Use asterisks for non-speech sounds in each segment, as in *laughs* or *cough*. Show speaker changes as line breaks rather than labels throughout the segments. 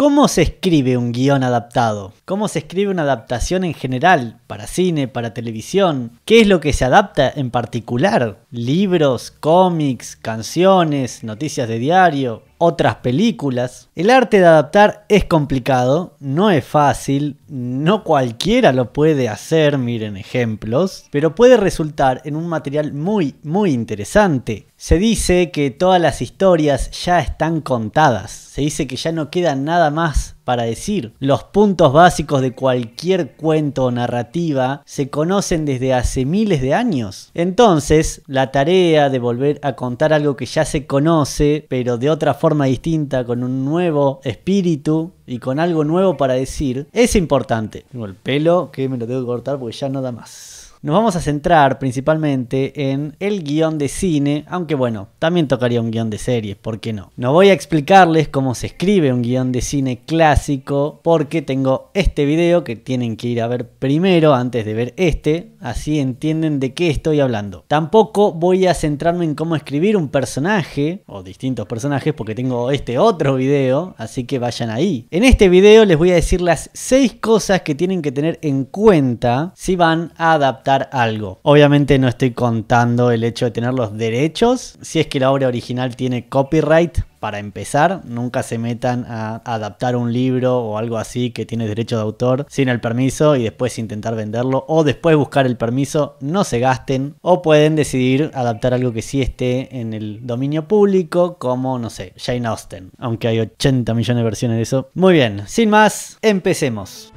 ¿Cómo se escribe un guión adaptado? ¿Cómo se escribe una adaptación en general, para cine, para televisión? ¿Qué es lo que se adapta en particular? ¿Libros, cómics, canciones, noticias de diario? otras películas. El arte de adaptar es complicado, no es fácil, no cualquiera lo puede hacer, miren ejemplos, pero puede resultar en un material muy, muy interesante. Se dice que todas las historias ya están contadas, se dice que ya no queda nada más para decir. Los puntos básicos de cualquier cuento o narrativa se conocen desde hace miles de años. Entonces, la tarea de volver a contar algo que ya se conoce, pero de otra forma distinta, con un nuevo espíritu, y con algo nuevo para decir, es importante. Tengo el pelo que me lo tengo que cortar porque ya no da más. Nos vamos a centrar principalmente en el guión de cine, aunque bueno, también tocaría un guión de series, ¿por qué no? No voy a explicarles cómo se escribe un guión de cine clásico, porque tengo este video que tienen que ir a ver primero antes de ver este, así entienden de qué estoy hablando. Tampoco voy a centrarme en cómo escribir un personaje, o distintos personajes, porque tengo este otro video, así que vayan ahí. En este video les voy a decir las 6 cosas que tienen que tener en cuenta si van a adaptar algo. Obviamente no estoy contando el hecho de tener los derechos, si es que la obra original tiene copyright, para empezar, nunca se metan a adaptar un libro o algo así que tiene derecho de autor sin el permiso y después intentar venderlo o después buscar el permiso, no se gasten o pueden decidir adaptar algo que sí esté en el dominio público como, no sé, Jane Austen, aunque hay 80 millones de versiones de eso. Muy bien, sin más, empecemos.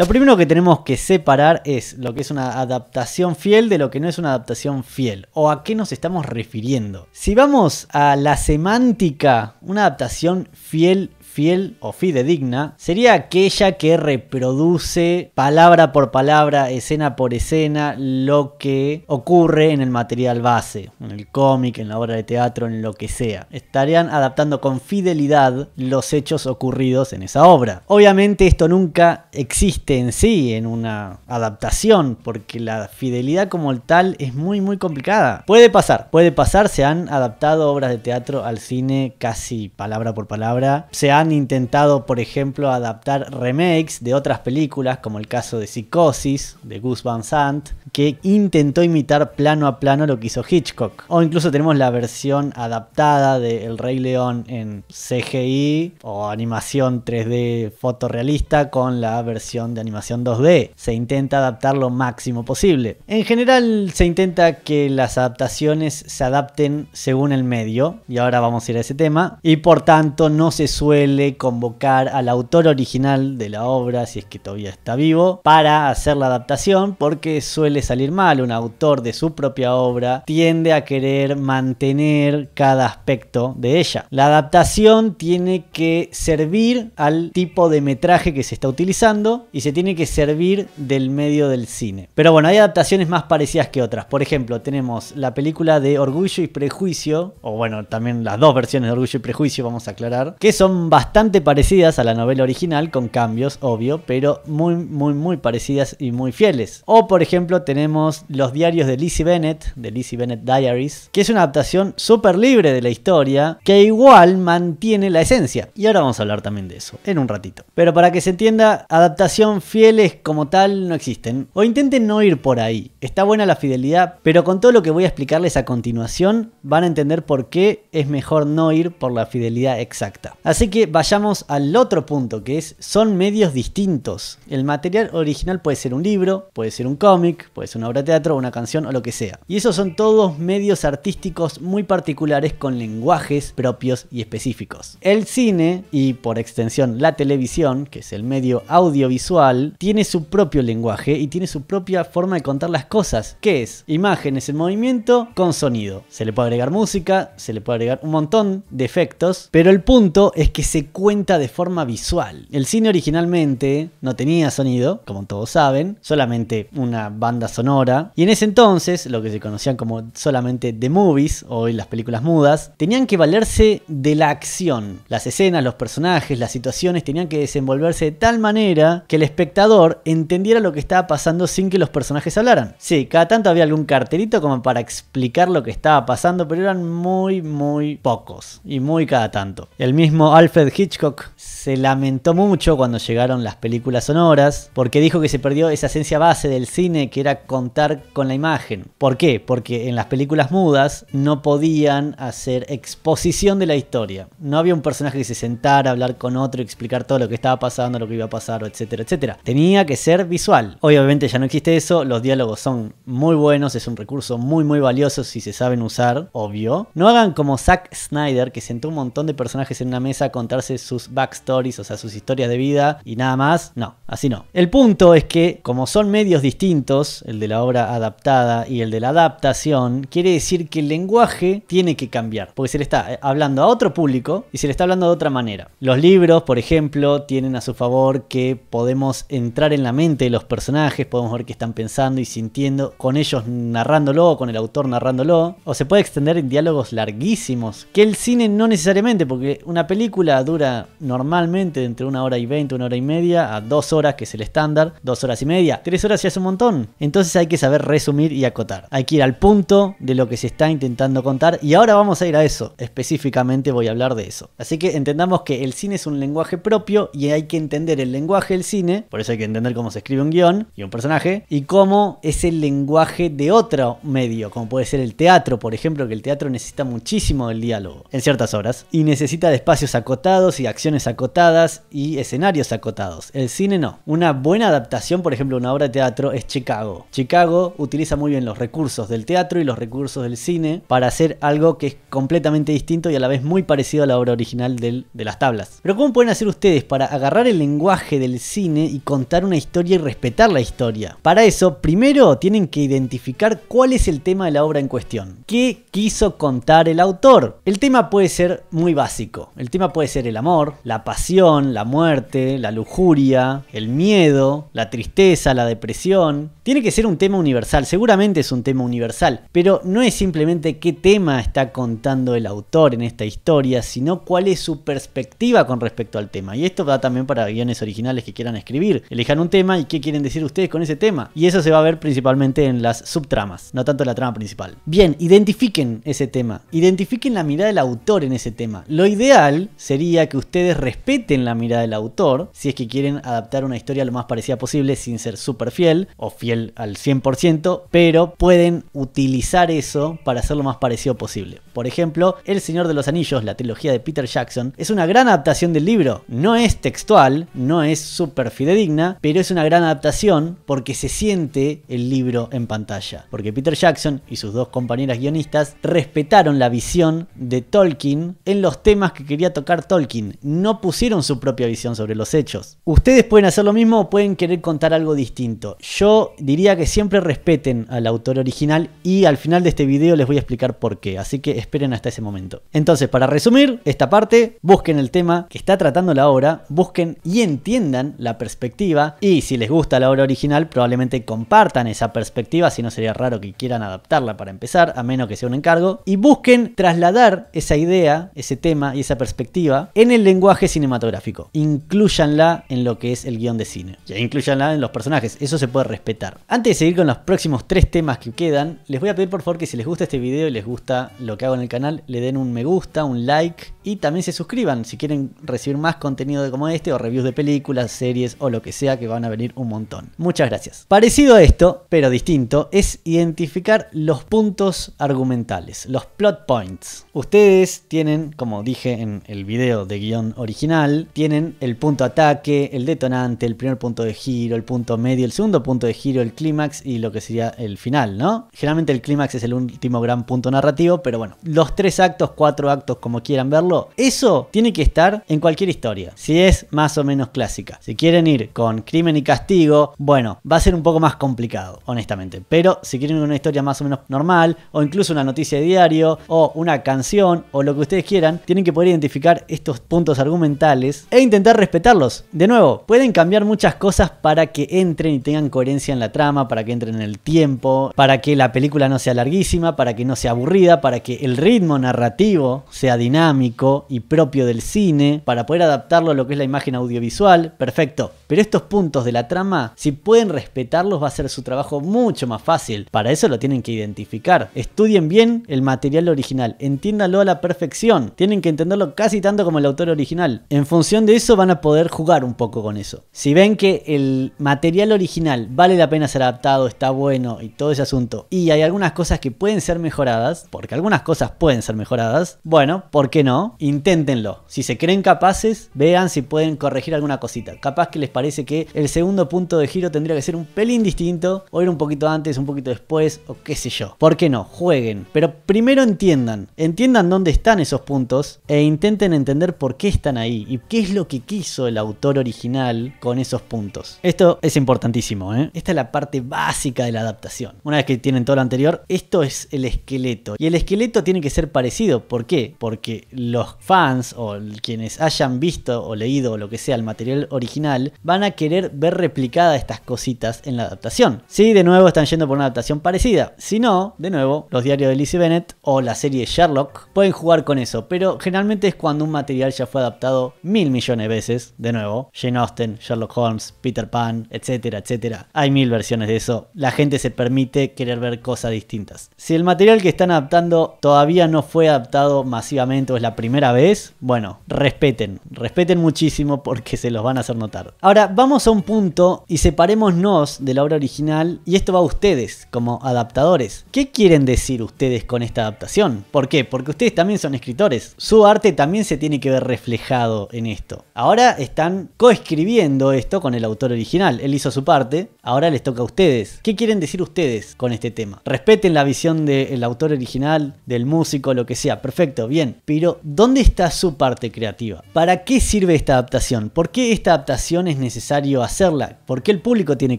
Lo primero que tenemos que separar es lo que es una adaptación fiel de lo que no es una adaptación fiel o a qué nos estamos refiriendo. Si vamos a la semántica, una adaptación fiel fiel o fidedigna sería aquella que reproduce palabra por palabra, escena por escena, lo que ocurre en el material base, en el cómic, en la obra de teatro, en lo que sea. Estarían adaptando con fidelidad los hechos ocurridos en esa obra. Obviamente esto nunca existe en sí, en una adaptación, porque la fidelidad como tal es muy muy complicada. Puede pasar, puede pasar, se han adaptado obras de teatro al cine casi palabra por palabra, se ha han intentado, por ejemplo, adaptar remakes de otras películas, como el caso de Psicosis, de Gus Van Sant, que intentó imitar plano a plano lo que hizo Hitchcock. O incluso tenemos la versión adaptada de El Rey León en CGI o animación 3D fotorrealista con la versión de animación 2D. Se intenta adaptar lo máximo posible. En general se intenta que las adaptaciones se adapten según el medio, y ahora vamos a ir a ese tema, y por tanto no se suele convocar al autor original de la obra, si es que todavía está vivo, para hacer la adaptación porque suele salir mal. Un autor de su propia obra tiende a querer mantener cada aspecto de ella. La adaptación tiene que servir al tipo de metraje que se está utilizando y se tiene que servir del medio del cine. Pero bueno, hay adaptaciones más parecidas que otras. Por ejemplo, tenemos la película de Orgullo y Prejuicio, o bueno, también las dos versiones de Orgullo y Prejuicio, vamos a aclarar, que son bastante parecidas a la novela original, con cambios, obvio, pero muy, muy, muy parecidas y muy fieles. O por ejemplo, tenemos los diarios de Lizzie Bennett, de Lizzie Bennett Diaries, que es una adaptación súper libre de la historia, que igual mantiene la esencia. Y ahora vamos a hablar también de eso, en un ratito. Pero para que se entienda, adaptación fieles como tal no existen. O intenten no ir por ahí. Está buena la fidelidad, pero con todo lo que voy a explicarles a continuación, van a entender por qué es mejor no ir por la fidelidad exacta. Así que vayamos al otro punto, que es, son medios distintos. El material original puede ser un libro, puede ser un cómic, Puede una obra de teatro, una canción o lo que sea. Y esos son todos medios artísticos muy particulares con lenguajes propios y específicos. El cine, y por extensión la televisión, que es el medio audiovisual, tiene su propio lenguaje y tiene su propia forma de contar las cosas, que es imágenes en movimiento con sonido. Se le puede agregar música, se le puede agregar un montón de efectos, pero el punto es que se cuenta de forma visual. El cine originalmente no tenía sonido, como todos saben, solamente una banda sonora. Y en ese entonces, lo que se conocían como solamente The Movies, hoy las películas mudas, tenían que valerse de la acción. Las escenas, los personajes, las situaciones tenían que desenvolverse de tal manera que el espectador entendiera lo que estaba pasando sin que los personajes hablaran. Sí, cada tanto había algún carterito como para explicar lo que estaba pasando, pero eran muy, muy pocos y muy cada tanto. El mismo Alfred Hitchcock se lamentó mucho cuando llegaron las películas sonoras porque dijo que se perdió esa esencia base del cine que era contar con la imagen. ¿Por qué? Porque en las películas mudas no podían hacer exposición de la historia. No había un personaje que se sentara a hablar con otro y explicar todo lo que estaba pasando, lo que iba a pasar, etcétera, etcétera. Tenía que ser visual. obviamente ya no existe eso, los diálogos son muy buenos, es un recurso muy muy valioso si se saben usar, obvio. No hagan como Zack Snyder que sentó un montón de personajes en una mesa a contarse sus backstories, o sea, sus historias de vida y nada más. No, así no. El punto es que como son medios distintos, el de la obra adaptada y el de la adaptación, quiere decir que el lenguaje tiene que cambiar, porque se le está eh, hablando a otro público y se le está hablando de otra manera. Los libros, por ejemplo, tienen a su favor que podemos entrar en la mente de los personajes, podemos ver qué están pensando y sintiendo, con ellos narrándolo o con el autor narrándolo, o se puede extender en diálogos larguísimos, que el cine no necesariamente, porque una película dura normalmente entre una hora y veinte, una hora y media, a dos horas, que es el estándar, dos horas y media, tres horas ya es un montón. Entonces, entonces hay que saber resumir y acotar. Hay que ir al punto de lo que se está intentando contar y ahora vamos a ir a eso. Específicamente voy a hablar de eso. Así que entendamos que el cine es un lenguaje propio y hay que entender el lenguaje del cine, por eso hay que entender cómo se escribe un guión y un personaje y cómo es el lenguaje de otro medio, como puede ser el teatro, por ejemplo, que el teatro necesita muchísimo el diálogo en ciertas horas y necesita de espacios acotados y acciones acotadas y escenarios acotados. El cine no. Una buena adaptación, por ejemplo, una obra de teatro es Chicago Chicago. utiliza muy bien los recursos del teatro y los recursos del cine para hacer algo que es completamente distinto y a la vez muy parecido a la obra original de las tablas. Pero ¿cómo pueden hacer ustedes para agarrar el lenguaje del cine y contar una historia y respetar la historia? Para eso, primero tienen que identificar cuál es el tema de la obra en cuestión. ¿Qué quiso contar el autor? El tema puede ser muy básico. El tema puede ser el amor, la pasión, la muerte, la lujuria, el miedo, la tristeza, la depresión, tiene que ser un tema universal, seguramente es un tema universal, pero no es simplemente qué tema está contando el autor en esta historia, sino cuál es su perspectiva con respecto al tema. Y esto va también para guiones originales que quieran escribir. Elijan un tema y qué quieren decir ustedes con ese tema. Y eso se va a ver principalmente en las subtramas, no tanto en la trama principal. Bien, identifiquen ese tema, identifiquen la mirada del autor en ese tema. Lo ideal sería que ustedes respeten la mirada del autor, si es que quieren adaptar una historia lo más parecida posible sin ser súper fiel o fiel al 100%, pero pueden utilizar eso para hacer lo más parecido posible. Por ejemplo, El Señor de los Anillos, la trilogía de Peter Jackson, es una gran adaptación del libro. No es textual, no es súper fidedigna, pero es una gran adaptación porque se siente el libro en pantalla. Porque Peter Jackson y sus dos compañeras guionistas respetaron la visión de Tolkien en los temas que quería tocar Tolkien. No pusieron su propia visión sobre los hechos. Ustedes pueden hacer lo mismo o pueden querer contar algo distinto. Yo diría que siempre respeten al autor original y al final de este video les voy a explicar por qué, así que esperen hasta ese momento. Entonces, para resumir esta parte, busquen el tema que está tratando la obra, busquen y entiendan la perspectiva y si les gusta la obra original, probablemente compartan esa perspectiva, si no sería raro que quieran adaptarla para empezar, a menos que sea un encargo, y busquen trasladar esa idea, ese tema y esa perspectiva en el lenguaje cinematográfico. Incluyanla en lo que es el guión de cine, ya incluyanla en los personajes, eso se puede respetar. Antes de seguir con los próximos tres temas que quedan, les voy a pedir por favor que si les gusta este video y les gusta lo que hago en el canal, le den un me gusta, un like y también se suscriban si quieren recibir más contenido como este o reviews de películas, series o lo que sea que van a venir un montón. Muchas gracias. Parecido a esto, pero distinto, es identificar los puntos argumentales, los plot points. Ustedes tienen, como dije en el video de guión original, tienen el punto ataque, el detonante, el primer punto de giro, el punto medio, el segundo punto de giro, el clímax y lo que sería el final, ¿no? Generalmente el clímax es el último gran punto narrativo, pero bueno, los tres actos, cuatro actos, como quieran verlo, eso tiene que estar en cualquier historia, si es más o menos clásica. Si quieren ir con crimen y castigo, bueno, va a ser un poco más complicado, honestamente, pero si quieren una historia más o menos normal, o incluso una noticia de diario, o una canción, o lo que ustedes quieran, tienen que poder identificar estos puntos argumentales e intentar respetarlos. De nuevo, pueden cambiar muchas cosas para que entren y tengan coherencia en la trama, para que entre en el tiempo, para que la película no sea larguísima, para que no sea aburrida, para que el ritmo narrativo sea dinámico y propio del cine, para poder adaptarlo a lo que es la imagen audiovisual. Perfecto. Pero estos puntos de la trama, si pueden respetarlos, va a ser su trabajo mucho más fácil. Para eso lo tienen que identificar. Estudien bien el material original, entiéndanlo a la perfección. Tienen que entenderlo casi tanto como el autor original. En función de eso van a poder jugar un poco con eso. Si ven que el material original vale la pena ser adaptado, está bueno y todo ese asunto, y hay algunas cosas que pueden ser mejoradas, porque algunas cosas pueden ser mejoradas, bueno, ¿por qué no? Inténtenlo. Si se creen capaces, vean si pueden corregir alguna cosita. Capaz que les parezca parece que el segundo punto de giro tendría que ser un pelín distinto, o ir un poquito antes, un poquito después, o qué sé yo. ¿Por qué no? Jueguen. Pero primero entiendan, entiendan dónde están esos puntos e intenten entender por qué están ahí y qué es lo que quiso el autor original con esos puntos. Esto es importantísimo, ¿eh? Esta es la parte básica de la adaptación. Una vez que tienen todo lo anterior, esto es el esqueleto. Y el esqueleto tiene que ser parecido. ¿Por qué? Porque los fans o quienes hayan visto o leído o lo que sea el material original van a querer ver replicadas estas cositas en la adaptación. Si de nuevo están yendo por una adaptación parecida, si no, de nuevo, los diarios de Lizzie Bennett o la serie Sherlock pueden jugar con eso, pero generalmente es cuando un material ya fue adaptado mil millones de veces, de nuevo, Jane Austen, Sherlock Holmes, Peter Pan, etcétera, etcétera. Hay mil versiones de eso, la gente se permite querer ver cosas distintas. Si el material que están adaptando todavía no fue adaptado masivamente o es la primera vez, bueno, respeten, respeten muchísimo porque se los van a hacer notar. Ahora vamos a un punto y separémonos de la obra original y esto va a ustedes como adaptadores. ¿Qué quieren decir ustedes con esta adaptación? ¿Por qué? Porque ustedes también son escritores. Su arte también se tiene que ver reflejado en esto. Ahora están coescribiendo esto con el autor original. Él hizo su parte, ahora les toca a ustedes. ¿Qué quieren decir ustedes con este tema? Respeten la visión del autor original, del músico, lo que sea. Perfecto, bien. Pero ¿dónde está su parte creativa? ¿Para qué sirve esta adaptación? ¿Por qué esta adaptación es necesaria? necesario hacerla? porque el público tiene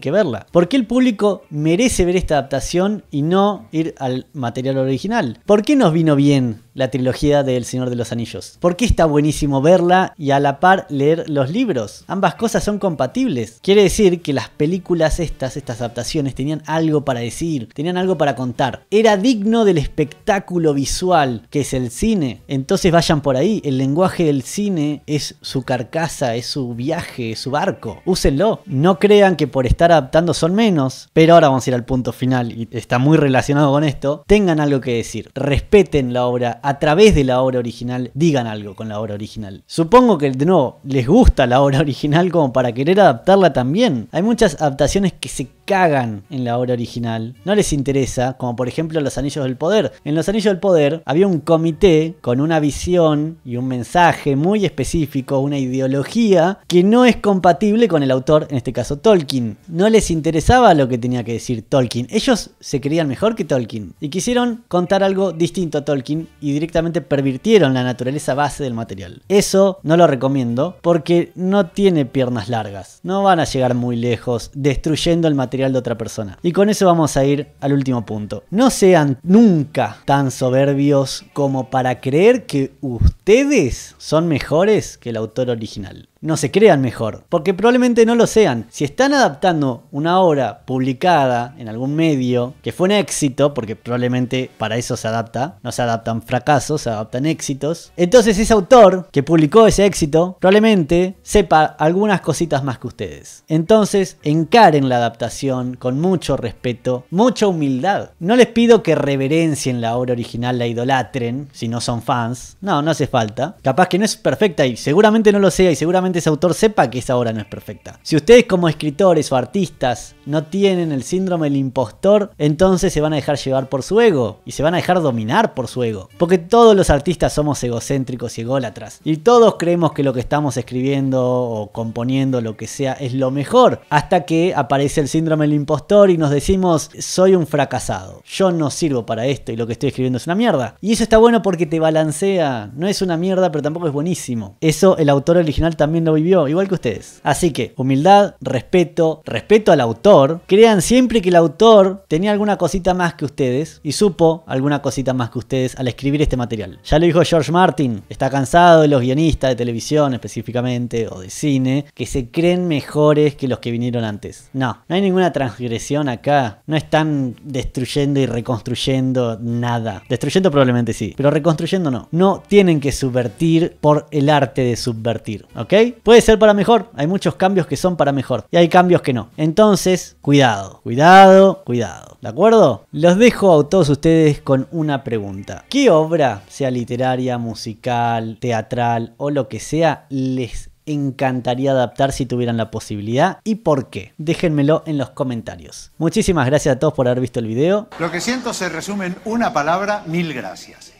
que verla? porque el público merece ver esta adaptación y no ir al material original? ¿Por qué nos vino bien la trilogía del Señor de los Anillos? porque está buenísimo verla y a la par leer los libros? Ambas cosas son compatibles. Quiere decir que las películas estas, estas adaptaciones, tenían algo para decir, tenían algo para contar. Era digno del espectáculo visual que es el cine. Entonces vayan por ahí. El lenguaje del cine es su carcasa, es su viaje, es su barco úsenlo. No crean que por estar adaptando son menos, pero ahora vamos a ir al punto final y está muy relacionado con esto. Tengan algo que decir, respeten la obra a través de la obra original, digan algo con la obra original. Supongo que de nuevo les gusta la obra *laughs* original como para querer adaptarla también. Hay muchas adaptaciones que se cagan en la obra original, no les interesa, como por ejemplo Los Anillos del Poder. En Los Anillos del Poder había un comité con una visión y un mensaje muy específico, una ideología que no es compatible con el autor, en este caso Tolkien. No les interesaba lo que tenía que decir Tolkien, ellos se creían mejor que Tolkien y quisieron contar algo distinto a Tolkien y directamente pervirtieron la naturaleza base del material. Eso no lo recomiendo porque no tiene piernas largas, no van a llegar muy lejos destruyendo el material de otra persona. Y con eso vamos a ir al último punto. No sean nunca tan soberbios como para creer que ustedes son mejores que el autor original no se crean mejor, porque probablemente no lo sean. Si están adaptando una obra publicada en algún medio que fue un éxito, porque probablemente para eso se adapta, no se adaptan fracasos, se adaptan éxitos, entonces ese autor que publicó ese éxito probablemente sepa algunas cositas más que ustedes. Entonces encaren la adaptación con mucho respeto, mucha humildad. No les pido que reverencien la obra original, la idolatren, si no son fans. No, no hace falta. Capaz que no es perfecta y seguramente no lo sea y seguramente ese autor sepa que esa obra no es perfecta. Si ustedes como escritores o artistas no tienen el síndrome del impostor, entonces se van a dejar llevar por su ego y se van a dejar dominar por su ego. Porque todos los artistas somos egocéntricos y ególatras. Y todos creemos que lo que estamos escribiendo o componiendo, lo que sea, es lo mejor. Hasta que aparece el síndrome del impostor y nos decimos, soy un fracasado. Yo no sirvo para esto y lo que estoy escribiendo es una mierda. Y eso está bueno porque te balancea. No es una mierda, pero tampoco es buenísimo. Eso el autor original también vivió, igual que ustedes. Así que, humildad, respeto, respeto al autor. Crean siempre que el autor tenía alguna cosita más que ustedes y supo alguna cosita más que ustedes al escribir este material. Ya lo dijo George Martin, está cansado de los guionistas de televisión específicamente o de cine que se creen mejores que los que vinieron antes. No, no hay ninguna transgresión acá. No están destruyendo y reconstruyendo nada. Destruyendo probablemente sí, pero reconstruyendo no. No tienen que subvertir por el arte de subvertir, ¿ok? puede ser para mejor. Hay muchos cambios que son para mejor y hay cambios que no. Entonces, cuidado, cuidado, cuidado. ¿De acuerdo? Los dejo a todos ustedes con una pregunta. ¿Qué obra, sea literaria, musical, teatral o lo que sea, les encantaría adaptar si tuvieran la posibilidad y por qué. Déjenmelo en los comentarios. Muchísimas gracias a todos por haber visto el video. Lo que siento se resume en una palabra, mil gracias.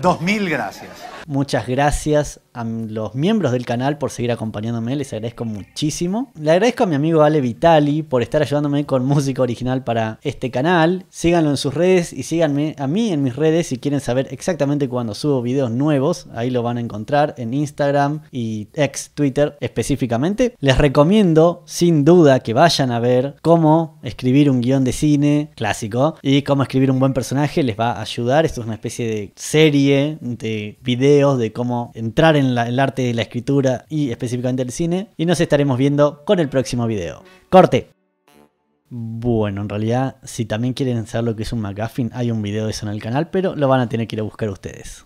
Dos mil gracias. Muchas gracias a los miembros del canal por seguir acompañándome, les agradezco muchísimo. Le agradezco a mi amigo Ale Vitali por estar ayudándome con música original para este canal. Síganlo en sus redes y síganme a mí en mis redes si quieren saber exactamente cuando subo videos nuevos. Ahí lo van a encontrar en Instagram y ex Twitter específicamente. Les recomiendo sin duda que vayan a ver cómo escribir un guión de cine clásico y cómo escribir un buen personaje. Les va a ayudar. Esto es una especie de serie de videos de cómo entrar en el arte de la escritura y específicamente el cine. Y nos estaremos viendo con el próximo video. Corte. Bueno, en realidad, si también quieren saber lo que es un McGuffin, hay un video de eso en el canal, pero lo van a tener que ir a buscar ustedes.